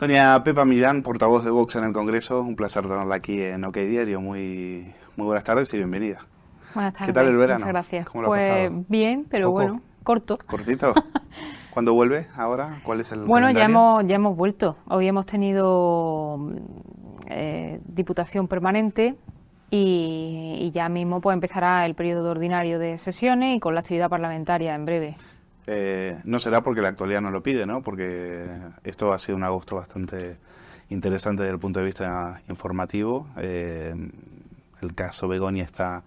Doña Pepa Millán, portavoz de Vox en el Congreso, un placer tenerla aquí en OK Diario. Muy, muy buenas tardes y bienvenida. Buenas tardes. ¿Qué tal el verano? Muchas gracias. ¿Cómo lo pues bien, pero bueno, corto. Cortito. ¿Cuándo vuelve ahora? ¿Cuál es el Bueno, ya hemos, ya hemos vuelto. Hoy hemos tenido eh, diputación permanente y, ya mismo pues empezará el periodo ordinario de sesiones y con la actividad parlamentaria en breve. Eh, no será porque la actualidad no lo pide, ¿no? Porque esto ha sido un agosto bastante interesante desde el punto de vista informativo. Eh, el caso Begonia está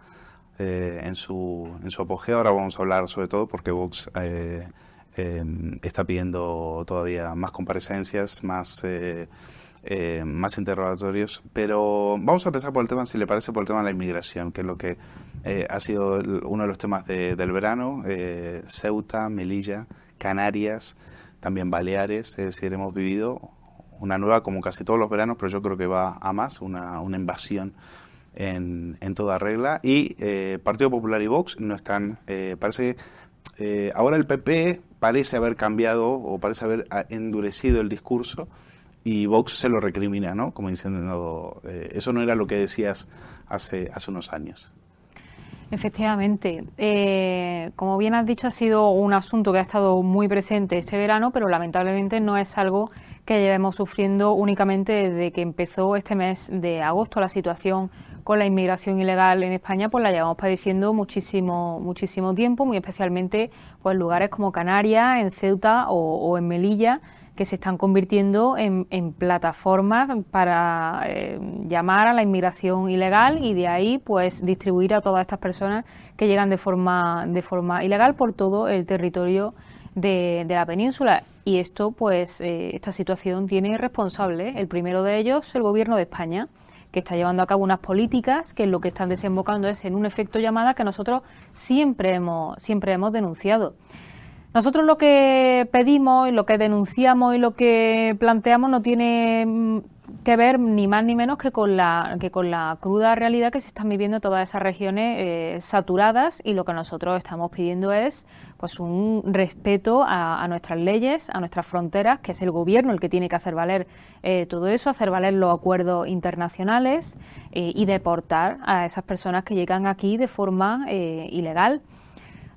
eh, en, su, en su apogeo. Ahora vamos a hablar sobre todo porque Vox está pidiendo todavía más comparecencias, más eh, más interrogatorios. Pero vamos a empezar por el tema, si le parece, por el tema de la inmigración, que es lo que eh, ha sido uno de los temas del verano. Eh, Ceuta, Melilla, Canarias, también Baleares, es decir, hemos vivido una nueva, como casi todos los veranos, pero yo creo que va a más, una, invasión en, toda regla. Y Partido Popular y Vox no están, parece, que ahora el PP parece haber cambiado o parece haber ah, endurecido el discurso y Vox se lo recrimina, ¿no? Como diciendo, eh, eso no era lo que decías hace, hace unos años. Efectivamente. Eh, como bien has dicho, ha sido un asunto que ha estado muy presente este verano, pero lamentablemente no es algo que llevemos sufriendo únicamente desde que empezó este mes de agosto. La situación con la inmigración ilegal en España pues la llevamos padeciendo muchísimo, muchísimo tiempo, muy especialmente pues, en lugares como Canarias, en Ceuta o en Melilla que se están convirtiendo en, plataformas para eh, llamar a la inmigración ilegal y de ahí pues distribuir a todas estas personas que llegan de forma, de forma ilegal por todo el territorio de, la península. Y esto, pues, eh, esta situación tiene responsables. El primero de ellos, el gobierno de España que está llevando a cabo unas políticas que lo que están desembocando es en un efecto llamada que nosotros siempre hemos, siempre hemos denunciado. Nosotros lo que pedimos y lo que denunciamos y lo que planteamos no tiene mm, que ver ni más ni menos que con la que con la cruda realidad que se están viviendo todas esas regiones eh, saturadas y lo que nosotros estamos pidiendo es pues un respeto a, nuestras leyes a nuestras fronteras que es el gobierno el que tiene que hacer valer eh, todo eso hacer valer los acuerdos internacionales eh, y deportar a esas personas que llegan aquí de forma ilegal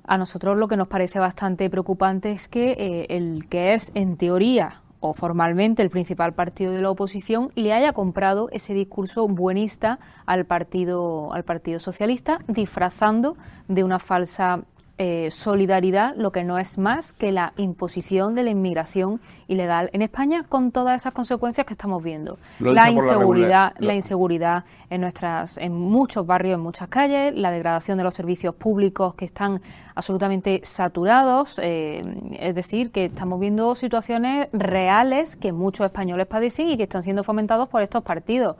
a nosotros lo que nos parece bastante preocupante es que eh, el que es, en teoría, o formalmente el principal partido de la oposición le haya comprado ese discurso buenista al partido al partido socialista disfrazando de una falsa eh, solidaridad lo que no es más que la imposición de la inmigración ilegal en España con todas esas consecuencias que estamos viendo. la inseguridad, la, inseguridad en nuestras, en muchos barrios, en muchas calles, la degradación de los servicios públicos que están absolutamente saturados, eh, es decir, que estamos viendo situaciones reales que muchos españoles padecen y que están siendo fomentados por estos partidos.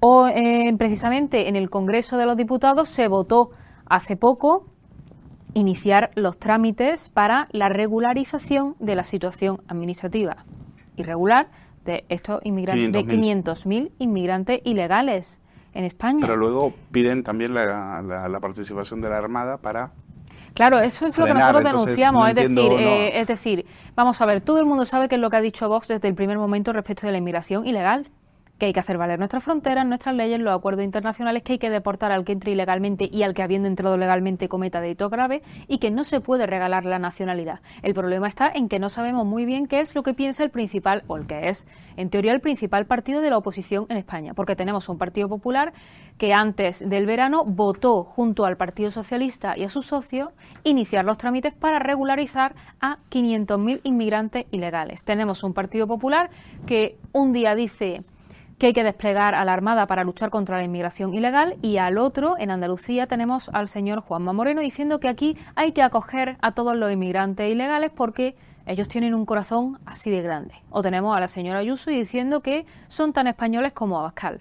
O eh, precisamente en el Congreso de los Diputados se votó hace poco iniciar los trámites para la regularización de la situación administrativa irregular de estos inmigrantes, de 500.000 inmigrantes ilegales en España. Pero luego piden también la, participación de la Armada para Claro, eso es lo que nosotros denunciamos. es, decir, eh, es decir, vamos a ver, todo el mundo sabe qué es lo que ha dicho Vox desde el primer momento respecto de la inmigración ilegal que hay que hacer valer nuestras fronteras, nuestras leyes, los acuerdos internacionales, que hay que deportar al que entre ilegalmente y al que habiendo entrado legalmente cometa delito grave y que no se puede regalar la nacionalidad. El problema está en que no sabemos muy bien qué es lo que piensa el principal, o el que es, en teoría, el principal partido de la oposición en España, porque tenemos un Partido Popular que antes del verano votó junto al Partido Socialista y a su socio iniciar los trámites para regularizar a 500.000 inmigrantes ilegales. Tenemos un Partido Popular que un día dice que hay que desplegar a la Armada para luchar contra la inmigración ilegal y al otro, en Andalucía, tenemos al señor Juanma Moreno diciendo que aquí hay que acoger a todos los inmigrantes ilegales porque ellos tienen un corazón así de grande. O tenemos a la señora Ayuso diciendo que son tan españoles como Abascal.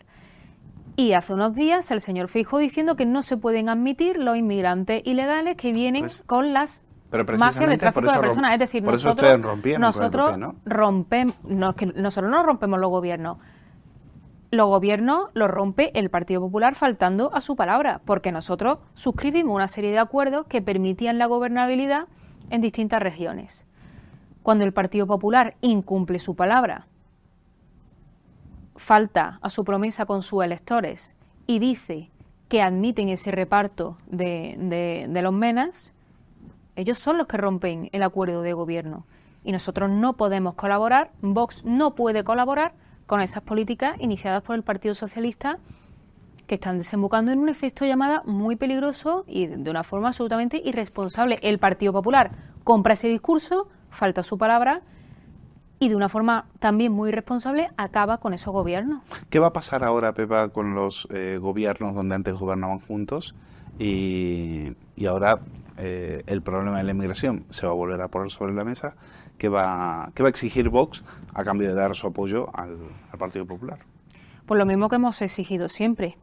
Y hace unos días el señor Fijo diciendo que no se pueden admitir los inmigrantes ilegales que vienen pues, con las pero de tráfico de personas. Es decir, nosotros, rompemos, ¿no? nosotros no rompemos los gobiernos los gobiernos los rompe el Partido Popular faltando a su palabra, porque nosotros suscribimos una serie de acuerdos que permitían la gobernabilidad en distintas regiones. Cuando el Partido Popular incumple su palabra, falta a su promesa con sus electores y dice que admiten ese reparto de, de los menas, ellos son los que rompen el acuerdo de gobierno. Y nosotros no podemos colaborar, Vox no puede colaborar con esas políticas iniciadas por el Partido Socialista que están desembocando en un efecto llamada muy peligroso y de una forma absolutamente irresponsable. El Partido Popular compra ese discurso, falta su palabra y de una forma también muy responsable acaba con esos gobiernos. ¿Qué va a pasar ahora, Pepa, con los eh, gobiernos donde antes gobernaban juntos y, ahora eh, el problema de la inmigración se va a volver a poner sobre la mesa? ¿Qué va, qué va a exigir Vox a cambio de dar su apoyo al Partido Popular? Pues lo mismo que hemos exigido siempre,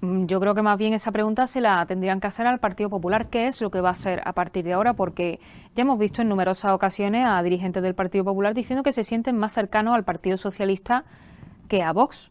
Mm, yo creo que más bien esa pregunta se la tendrían que hacer al Partido Popular, qué es lo que va a hacer a partir de ahora, porque ya hemos visto en numerosas ocasiones a dirigentes del Partido Popular diciendo que se sienten más cercanos al Partido Socialista que a Vox.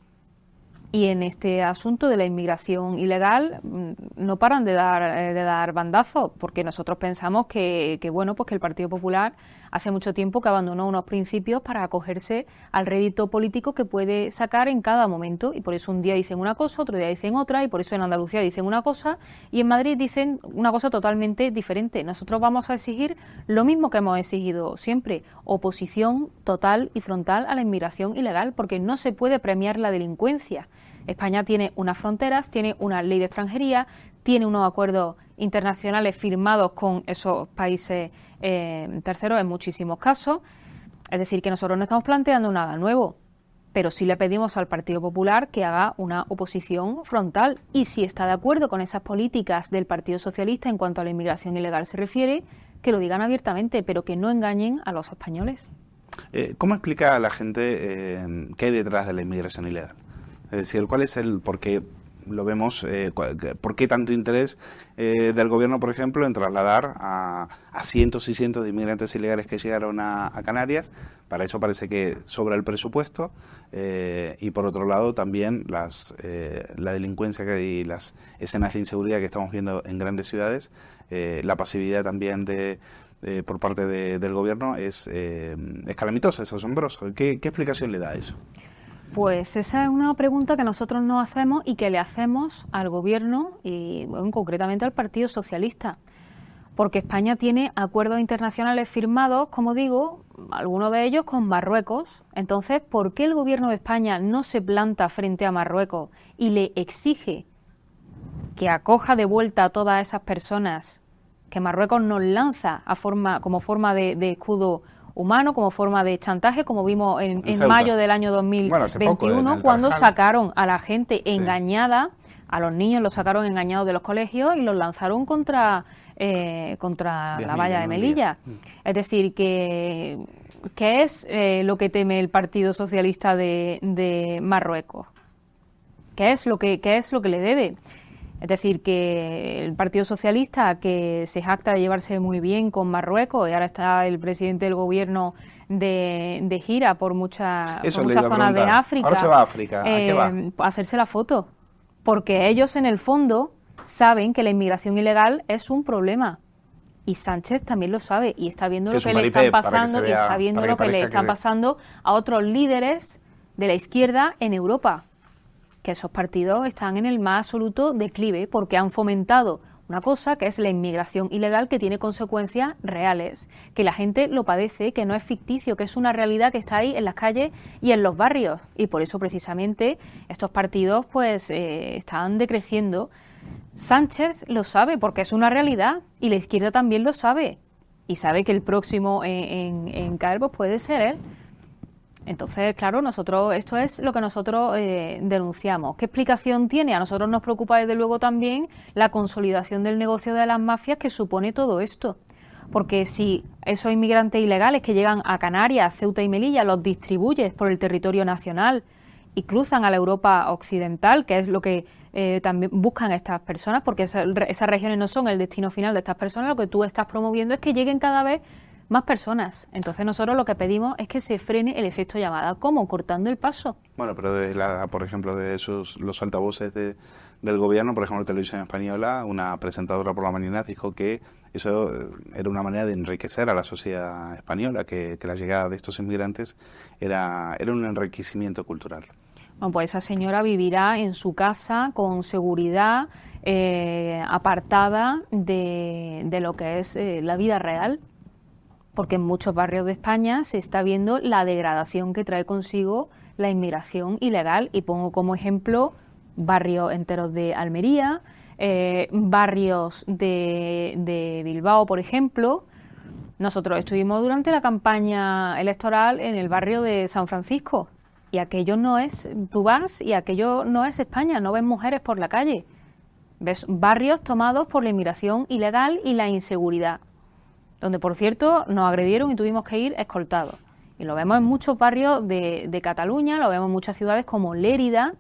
Y en este asunto de la inmigración ilegal mm, no paran de dar, eh, de dar bandazos, porque nosotros pensamos que, bueno, pues que el Partido Popular hace mucho tiempo que abandonó unos principios para acogerse al rédito político que puede sacar en cada momento y por eso un día dicen una cosa, otro día dicen otra y por eso en Andalucía dicen una cosa y en Madrid dicen una cosa totalmente diferente. Nosotros vamos a exigir lo mismo que hemos exigido siempre, oposición total y frontal a la inmigración ilegal porque no se puede premiar la delincuencia. España tiene unas fronteras, tiene una ley de extranjería, tiene unos acuerdos internacionales firmados con esos países eh, terceros en muchísimos casos. Es decir, que nosotros no estamos planteando nada nuevo, pero sí le pedimos al Partido Popular que haga una oposición frontal. Y si está de acuerdo con esas políticas del Partido Socialista en cuanto a la inmigración ilegal se refiere, que lo digan abiertamente, pero que no engañen a los españoles. Eh, ¿Cómo explica a la gente eh, qué hay detrás de la inmigración ilegal? Es decir, ¿cuál es el...? qué lo vemos, eh, ¿por qué tanto interés eh, del gobierno, por ejemplo, en trasladar a, a, cientos y cientos de inmigrantes ilegales que llegaron a, Canarias? Para eso parece que sobra el presupuesto eh, y, por otro lado, también las, eh, la delincuencia y las escenas de inseguridad que estamos viendo en grandes ciudades, la pasividad también de, por parte del gobierno es, eh, es calamitosa, es asombrosa. ¿Qué, ¿Qué, explicación le da a eso? Pues esa es una pregunta que nosotros nos hacemos y que le hacemos al gobierno y concretamente al Partido Socialista, porque España tiene acuerdos internacionales firmados, como digo, algunos de ellos con Marruecos. Entonces, ¿por qué el gobierno de España no se planta frente a Marruecos y le exige que acoja de vuelta a todas esas personas que Marruecos nos lanza a forma, como forma de, de escudo humano, como forma de chantaje, como vimos en, mayo del año 2021, cuando sacaron a la gente engañada, a los niños los sacaron engañados de los colegios y los lanzaron contra, eh, contra la valla de Melilla. Mm. Es decir, que, es eh, lo que teme el Partido Socialista de, Marruecos. ¿Qué es lo que, qué es lo que le debe? Es decir, que el Partido Socialista, que se jacta de llevarse muy bien con Marruecos, y ahora está el presidente del gobierno de, gira por, muchas zonas de África. Ahora se va a África. Eh, pues, ¿A Hacerse la foto. Porque ellos, en el fondo, saben que la inmigración ilegal es un problema. Y Sánchez también lo sabe y está viendo lo que le están pasando, está viendo lo que le están pasando a otros líderes de la izquierda en Europa que esos partidos están en el más absoluto declive porque han fomentado una cosa que es la inmigración ilegal que tiene consecuencias reales, que la gente lo padece, que no es ficticio, que es una realidad que está ahí en las calles y en los barrios. Y por eso precisamente estos partidos pues eh, están decreciendo. Sánchez lo sabe porque es una realidad y la izquierda también lo sabe. Y sabe que el próximo en, en, puede ser él. Entonces, claro, nosotros esto es lo que nosotros eh, denunciamos. ¿Qué explicación tiene? A nosotros nos preocupa desde luego también la consolidación del negocio de las mafias que supone todo esto. Porque si esos inmigrantes ilegales que llegan a Canarias, Ceuta y Melilla los distribuyes por el territorio nacional y cruzan a la Europa occidental, que es lo que eh, también buscan estas personas, porque esas regiones no son el destino final de estas personas, lo que tú estás promoviendo es que lleguen cada vez más personas. Entonces nosotros lo que pedimos es que se frene el efecto llamada. ¿Cómo? Cortando el paso. Bueno, pero por ejemplo, de esos los altavoces del gobierno, por ejemplo, Televisión Española, una presentadora por la mañana dijo que eso eh, era una manera de enriquecer a la sociedad española, que, la llegada de estos inmigrantes era, era un enriquecimiento cultural. Bueno, pues esa señora vivirá en su casa con seguridad, eh, apartada de, de, lo que es eh, la vida real porque en muchos barrios de España se está viendo la degradación que trae consigo la inmigración ilegal y pongo como ejemplo barrios enteros de Almería, eh, barrios de, de, Bilbao, por ejemplo. Nosotros estuvimos durante la campaña electoral en el barrio de San Francisco y aquello no es, tú y aquello no es España, no ves mujeres por la calle. Ves barrios tomados por la inmigración ilegal y la inseguridad donde por cierto nos agredieron y tuvimos que ir escoltados. Y lo vemos en muchos barrios de, Cataluña, lo vemos en muchas ciudades como Lérida,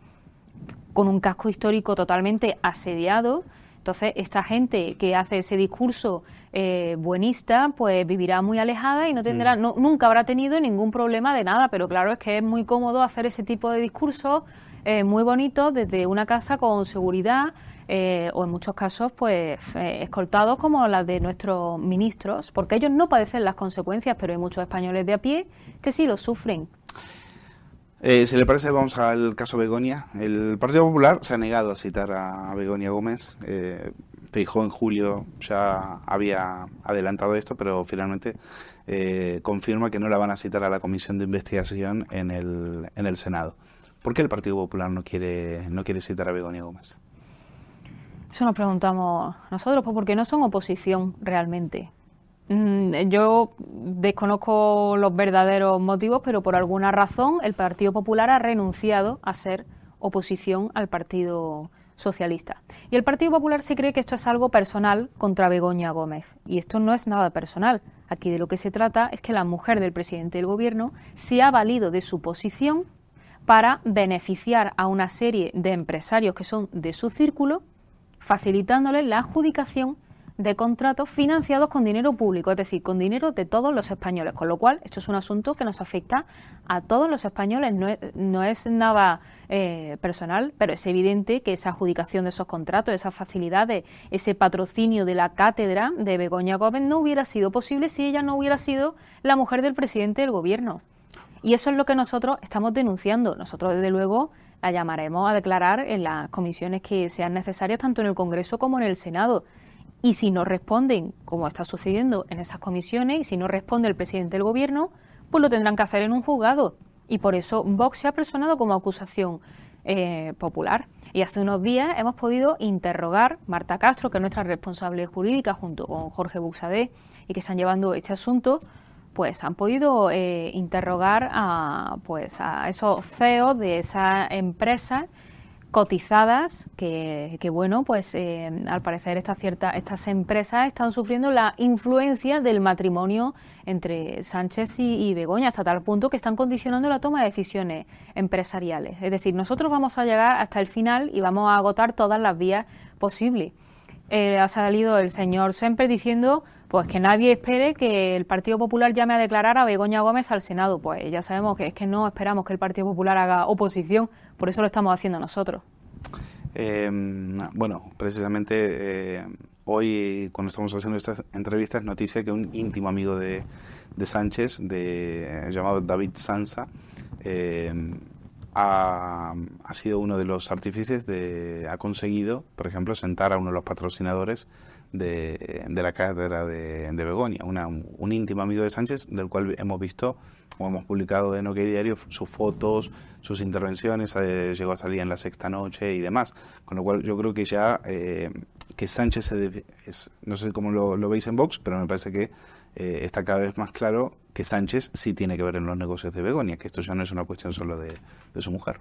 con un casco histórico totalmente asediado. Entonces, esta gente que hace ese discurso eh, buenista, pues vivirá muy alejada y no tendrá, nunca habrá tenido ningún problema de nada. Pero claro, es que es muy cómodo hacer ese tipo de discurso eh, muy bonito desde una casa con seguridad, eh, o en muchos casos pues eh, escoltados como las de nuestros ministros, porque ellos no padecen las consecuencias, pero hay muchos españoles de a pie que sí lo sufren. Eh, si le parece, vamos al caso Begonia. El Partido Popular se ha negado a citar a Begonia Gómez. Fijó en julio ya había adelantado esto, pero finalmente confirma que no la van a citar a la comisión de investigación en el, en el Senado. ¿Por qué el Partido Popular no quiere, no quiere citar a Begonia Gómez? Eso nos preguntamos nosotros, pues porque no son oposición realmente. Mm, yo desconozco los verdaderos motivos, pero por alguna razón el Partido Popular ha renunciado a ser oposición al Partido Socialista. Y el Partido Popular se cree que esto es algo personal contra Begoña Gómez. Y esto no es nada personal. Aquí de lo que se trata es que la mujer del presidente del Gobierno se ha valido de su posición para beneficiar a una serie de empresarios que son de su círculo facilitándole la adjudicación de contratos financiados con dinero público, es decir, con dinero de todos los españoles, con lo cual esto es un asunto que nos afecta a todos los españoles, no es, nada eh, personal, pero es evidente que esa adjudicación de esos contratos, esas facilidades, ese patrocinio de la cátedra de Begoña Gómez no hubiera sido posible si ella no hubiera sido la mujer del presidente del gobierno. Y eso es lo que nosotros estamos denunciando. Nosotros, desde luego, la llamaremos a declarar en las comisiones que sean necesarias, tanto en el Congreso como en el Senado. Y si no responden, como está sucediendo en esas comisiones, y si no responde el presidente del Gobierno, pues lo tendrán que hacer en un juzgado. Y por eso Vox se ha personado como acusación eh, popular. Y hace unos días hemos podido interrogar Marta Castro, que es nuestra responsable jurídica, junto con Jorge Buxadé, y que están llevando este asunto pues han podido eh, interrogar a, pues, a esos CEOs de esas empresas cotizadas que, bueno pues eh, al parecer estas cierta, estas empresas están sufriendo la influencia del matrimonio entre Sánchez y, Begoña hasta tal punto que están condicionando la toma de decisiones empresariales es decir nosotros vamos a llegar hasta el final y vamos a agotar todas las vías posibles eh, ha salido el señor siempre diciendo pues que nadie espere que el Partido Popular llame a declarar a Begoña Gómez al Senado. Pues ya sabemos que es que no esperamos que el Partido Popular haga oposición, por eso lo estamos haciendo nosotros. Eh, bueno, precisamente eh, hoy, cuando estamos haciendo estas entrevistas, noticia que un íntimo amigo de, Sánchez, de, eh, llamado David Sansa, ha, sido uno de los artífices de. ha conseguido, por ejemplo, sentar a uno de los patrocinadores de, de la cátedra de, de Begonia, un íntimo amigo de Sánchez, del cual hemos visto o hemos publicado en OK Diario sus fotos, sus intervenciones, eh, llegó a salir en la sexta noche y demás. Con lo cual yo creo que ya eh, que Sánchez, no sé cómo lo, veis en Vox, pero me parece que eh, está cada vez más claro que Sánchez sí tiene que ver en los negocios de Begonia, que esto ya no es una cuestión solo de, de su mujer.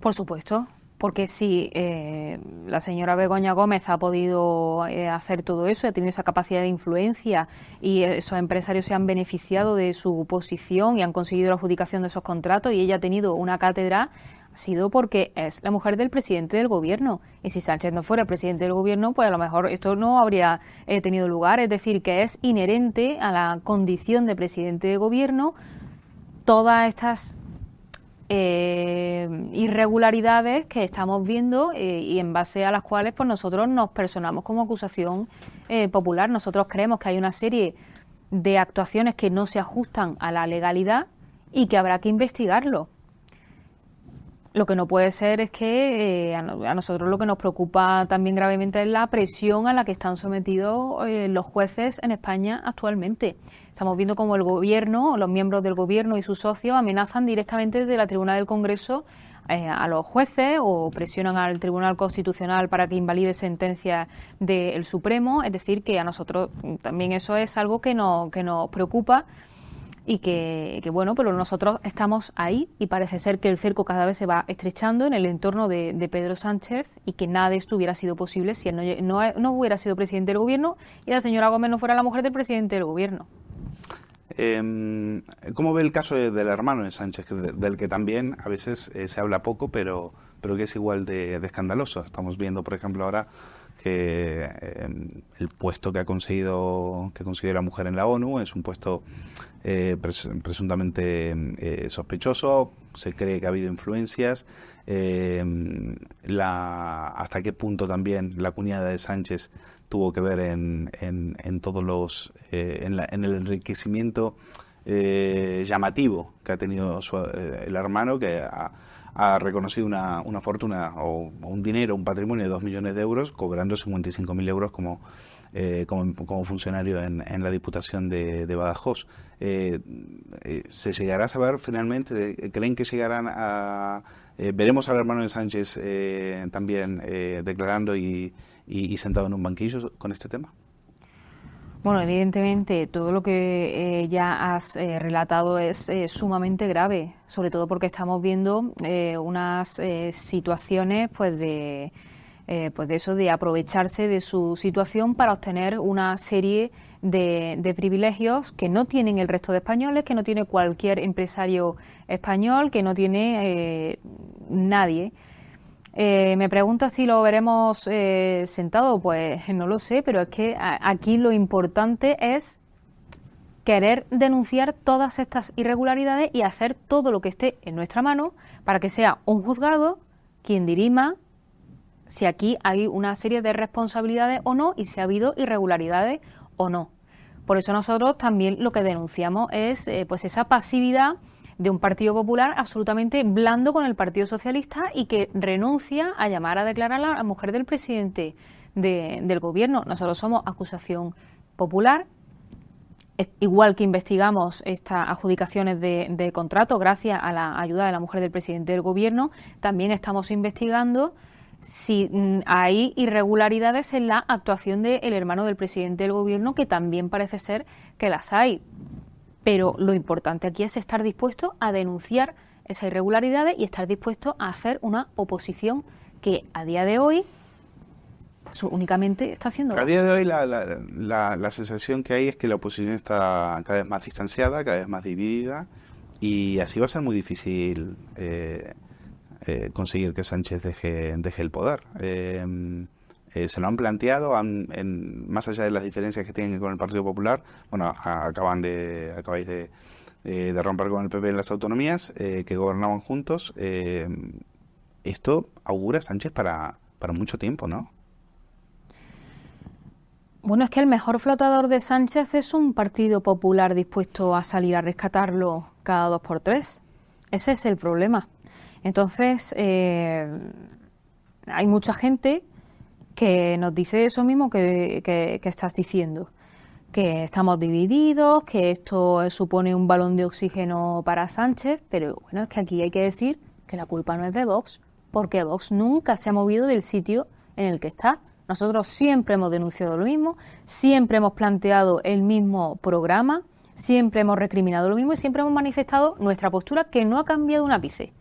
Por supuesto, porque si eh, la señora Begoña Gómez ha podido eh, hacer todo eso, ha tenido esa capacidad de influencia y esos empresarios se han beneficiado de su posición y han conseguido la adjudicación de esos contratos y ella ha tenido una cátedra, ha sido porque es la mujer del presidente del gobierno. Y si Sánchez no fuera el presidente del gobierno, pues a lo mejor esto no habría eh, tenido lugar. Es decir, que es inherente a la condición de presidente de gobierno todas estas eh, irregularidades que estamos viendo eh, y en base a las cuales pues nosotros nos personamos como acusación eh, popular. Nosotros creemos que hay una serie de actuaciones que no se ajustan a la legalidad y que habrá que investigarlo. Lo que no puede ser es que eh, a, nosotros lo que nos preocupa también gravemente es la presión a la que están sometidos eh, los jueces en España actualmente. Estamos viendo cómo el gobierno, los miembros del gobierno y sus socios amenazan directamente desde la tribuna del Congreso eh, a los jueces o presionan al Tribunal Constitucional para que invalide sentencias del Supremo. Es decir, que a nosotros mm, también eso es algo que, no, que nos preocupa y que, que, bueno, pero nosotros estamos ahí y parece ser que el cerco cada vez se va estrechando en el entorno de, Pedro Sánchez y que nada de esto hubiera sido posible si él no, no, hubiera sido presidente del gobierno y la señora Gómez no fuera la mujer del presidente del gobierno. Em, ¿Cómo ve el caso del hermano de Sánchez, del que también a veces eh, se habla poco, pero, pero que es igual de escandaloso? Estamos viendo, por ejemplo, ahora eh, el puesto que ha conseguido que la mujer en la ONU es un puesto eh, presuntamente eh, sospechoso se cree que ha habido influencias la, hasta qué punto también la cuñada de Sánchez tuvo que ver en, en, todos los en, el enriquecimiento llamativo que ha tenido el hermano que ha ha reconocido una, una fortuna o, un dinero, un patrimonio de 2 millones de euros, cobrando 55.000 euros eh, como, como, funcionario en, en, la Diputación de, de Badajoz. Eh, eh, ¿Se llegará a saber finalmente? ¿Creen que llegarán a... veremos al hermano de Sánchez también declarando y, y sentado en un banquillo con este tema? Bueno, evidentemente todo lo que eh, ya has eh, relatado es eh, sumamente grave, sobre todo porque estamos viendo unas situaciones pues de pues de eso de aprovecharse de su situación para obtener una serie de, privilegios que no tienen el resto de españoles, que no tiene cualquier empresario español, que no tiene nadie. Eh, me pregunta si lo veremos eh, sentado, pues no lo sé, pero es que aquí lo importante es querer denunciar todas estas irregularidades y hacer todo lo que esté en nuestra mano para que sea un juzgado quien dirima si aquí hay una serie de responsabilidades o no y si ha habido irregularidades o no. Por eso nosotros también lo que denunciamos es eh, pues esa pasividad de un Partido Popular absolutamente blando con el Partido Socialista y que renuncia a llamar a declarar a la mujer del presidente del gobierno. Nosotros somos acusación popular, igual que investigamos estas adjudicaciones de, de, contrato gracias a la ayuda de la mujer del presidente del gobierno, también estamos investigando si mm, hay irregularidades en la actuación del hermano del presidente del gobierno, que también parece ser que las hay. Pero lo importante aquí es estar dispuesto a denunciar esas irregularidades y estar dispuesto a hacer una oposición que a día de hoy pues, únicamente está haciendo. A día de hoy la, la, la, sensación que hay es que la oposición está cada vez más distanciada, cada vez más dividida y así va a ser muy difícil eh, eh, conseguir que Sánchez deje, deje el poder. Eh, eh, se lo han planteado, más allá de las diferencias que tienen con el Partido Popular, bueno, acaban de, acabáis de, romper con el PP en las autonomías, eh, que gobernaban juntos. Eh, esto augura Sánchez para, mucho tiempo, ¿no? Bueno, es que el mejor flotador de Sánchez es un partido popular dispuesto a salir a rescatarlo cada dos por tres. Ese es el problema. Entonces, hay mucha gente que nos dice eso mismo que, estás diciendo, que estamos divididos, que esto supone un balón de oxígeno para Sánchez, pero bueno, es que aquí hay que decir que la culpa no es de Vox, porque Vox nunca se ha movido del sitio en el que está. Nosotros siempre hemos denunciado lo mismo, siempre hemos planteado el mismo programa, siempre hemos recriminado lo mismo y siempre hemos manifestado nuestra postura que no ha cambiado un ápice.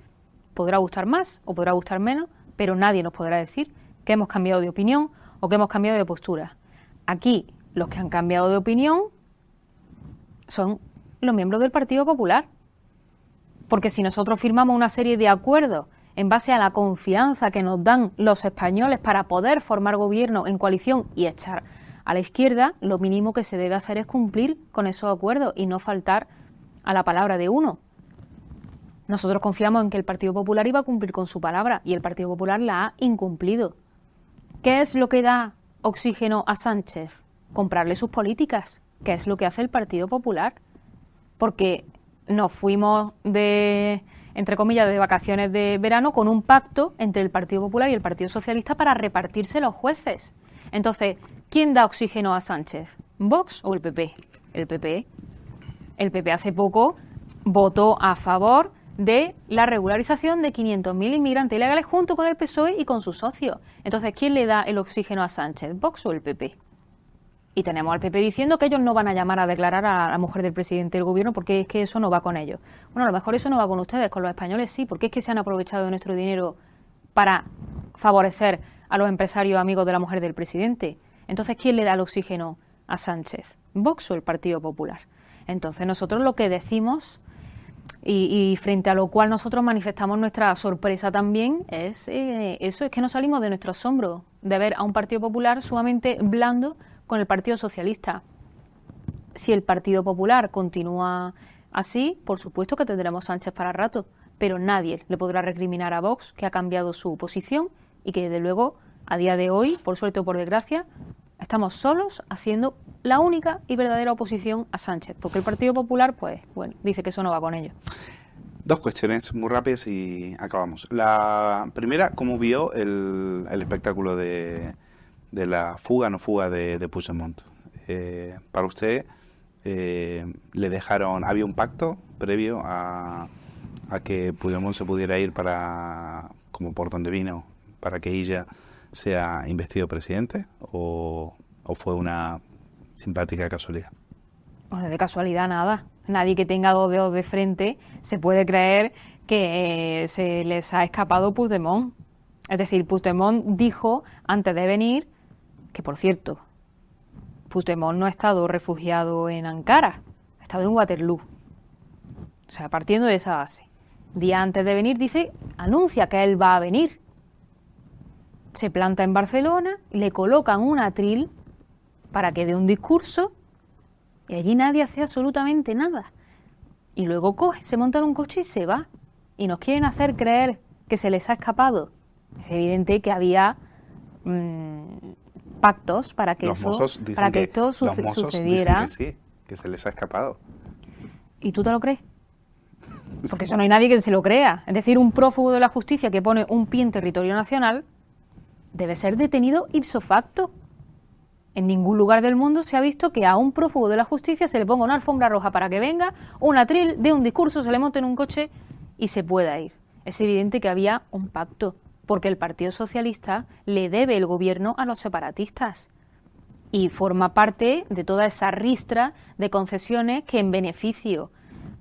Podrá gustar más o podrá gustar menos, pero nadie nos podrá decir que hemos cambiado de opinión o que hemos cambiado de postura. Aquí los que han cambiado de opinión son los miembros del Partido Popular. Porque si nosotros firmamos una serie de acuerdos en base a la confianza que nos dan los españoles para poder formar gobierno en coalición y echar a la izquierda, lo mínimo que se debe hacer es cumplir con esos acuerdos y no faltar a la palabra de uno. Nosotros confiamos en que el Partido Popular iba a cumplir con su palabra y el Partido Popular la ha incumplido. ¿Qué es lo que da oxígeno a Sánchez? Comprarle sus políticas, ¿Qué es lo que hace el Partido Popular. Porque nos fuimos de, entre comillas, de vacaciones de verano con un pacto entre el Partido Popular y el Partido Socialista para repartirse los jueces. Entonces, ¿quién da oxígeno a Sánchez? ¿Vox o el PP? El PP. El PP hace poco votó a favor de la regularización de 500.000 inmigrantes ilegales junto con el PSOE y con sus socios. Entonces, ¿quién le da el oxígeno a Sánchez? ¿Vox o el PP? Y tenemos al PP diciendo que ellos no van a llamar a declarar a la mujer del presidente del gobierno porque es que eso no va con ellos. Bueno, a lo mejor eso no va con ustedes, con los españoles sí, porque es que se han aprovechado de nuestro dinero para favorecer a los empresarios amigos de la mujer del presidente. Entonces, ¿quién le da el oxígeno a Sánchez? ¿Vox o el Partido Popular? Entonces, nosotros lo que decimos y, frente a lo cual nosotros manifestamos nuestra sorpresa también, es eh, eso, es que no salimos de nuestro asombro de ver a un Partido Popular sumamente blando con el Partido Socialista. Si el Partido Popular continúa así, por supuesto que tendremos Sánchez para rato, pero nadie le podrá recriminar a Vox que ha cambiado su posición y que desde luego a día de hoy, por suerte o por desgracia, Estamos solos haciendo la única y verdadera oposición a Sánchez, porque el Partido Popular, pues, bueno, dice que eso no va con ellos. Dos cuestiones muy rápidas y acabamos. La primera, ¿cómo vio el, el espectáculo de, de, la fuga, no fuga de, Puigdemont? Eh, para usted, eh, le dejaron, había un pacto previo a, a que Puigdemont se pudiera ir para, como por donde vino, para que ella ha investido presidente o, fue una simpática casualidad? Bueno, de casualidad nada. Nadie que tenga dos dedos de frente se puede creer que eh, se les ha escapado Puigdemont. Es decir, Puigdemont dijo antes de venir que, por cierto, Puigdemont no ha estado refugiado en Ankara, ha estado en Waterloo. O sea, partiendo de esa base. Día antes de venir dice, anuncia que él va a venir se planta en Barcelona, le colocan un atril para que dé un discurso y allí nadie hace absolutamente nada. Y luego coge, se monta en un coche y se va. Y nos quieren hacer creer que se les ha escapado. Es evidente que había mm, pactos para que, para que, esto sucediera. que sí, que se les ha escapado. ¿Y tú te lo crees? Porque eso no hay nadie que se lo crea. Es decir, un prófugo de la justicia que pone un pie en territorio nacional debe ser detenido ipso facto. En ningún lugar del mundo se ha visto que a un prófugo de la justicia se le ponga una alfombra roja para que venga, un atril, de un discurso, se le monte en un coche y se pueda ir. Es evidente que había un pacto, porque el Partido Socialista le debe el gobierno a los separatistas y forma parte de toda esa ristra de concesiones que en beneficio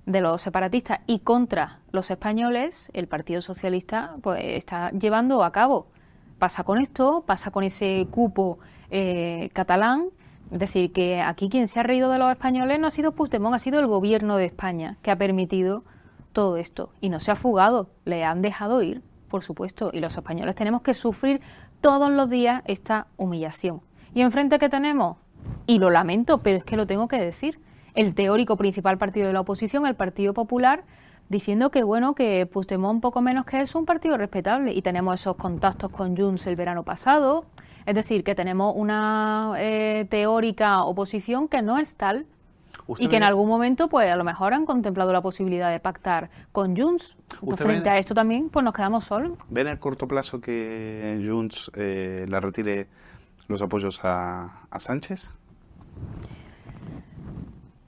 de los separatistas y contra los españoles el Partido Socialista pues, está llevando a cabo. Pasa con esto, pasa con ese cupo eh, catalán. Es decir, que aquí quien se ha reído de los españoles no ha sido Puigdemont, ha sido el gobierno de España que ha permitido todo esto. Y no se ha fugado, le han dejado ir, por supuesto. Y los españoles tenemos que sufrir todos los días esta humillación. ¿Y enfrente qué tenemos? Y lo lamento, pero es que lo tengo que decir. El teórico principal partido de la oposición, el Partido Popular, diciendo que bueno que un poco menos que es un partido respetable y tenemos esos contactos con Junts el verano pasado, es decir, que tenemos una eh, teórica oposición que no es tal y que en algún momento, pues a lo mejor han contemplado la posibilidad de pactar con Junts. Pues, frente a esto también, pues nos quedamos solos. ¿Ven el corto plazo que Junts eh, la retire los apoyos a, a Sánchez?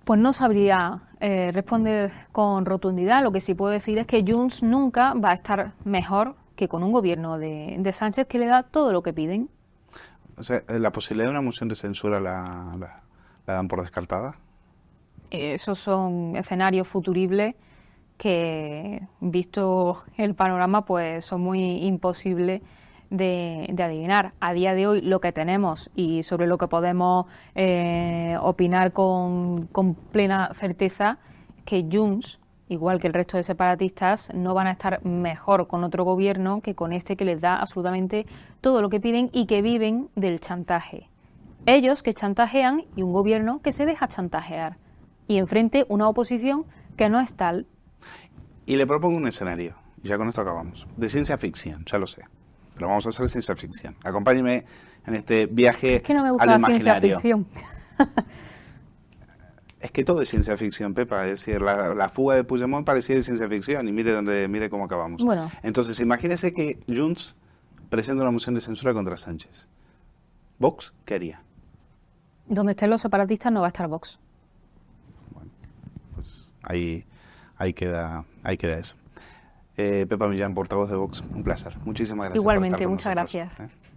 Pues no sabría eh, responde con rotundidad. Lo que sí puedo decir es que Junts nunca va a estar mejor que con un gobierno de, Sánchez que le da todo lo que piden. Eh, ¿la posibilidad de una moción de censura la, dan por descartada? Esos son escenarios futuribles que, visto el panorama, pues son muy imposibles de, adivinar. A día de hoy lo que tenemos y sobre lo que podemos eh, opinar con, con, plena certeza que Junts, igual que el resto de separatistas, no van a estar mejor con otro gobierno que con este que les da absolutamente todo lo que piden y que viven del chantaje. Ellos que chantajean y un gobierno que se deja chantajear y enfrente una oposición que no es tal. Y le propongo un escenario, ya con esto acabamos, de ciencia ficción, ya lo sé pero vamos a hacer ciencia ficción. Acompáñeme en este viaje es que no me gusta La ciencia ficción. es que todo es ciencia ficción, Pepa. Es decir, la, fuga de Puigdemont parecía de ciencia ficción y mire dónde, mire cómo acabamos. Bueno. Entonces, imagínese que Junts presenta una moción de censura contra Sánchez. ¿Vox qué haría? Donde estén los separatistas no va a estar Vox. Bueno, pues ahí, ahí, queda, ahí queda eso. Eh, Pepa Millán, portavoz de Vox, un placer. Muchísimas gracias. Igualmente, muchas gracias. ¿eh?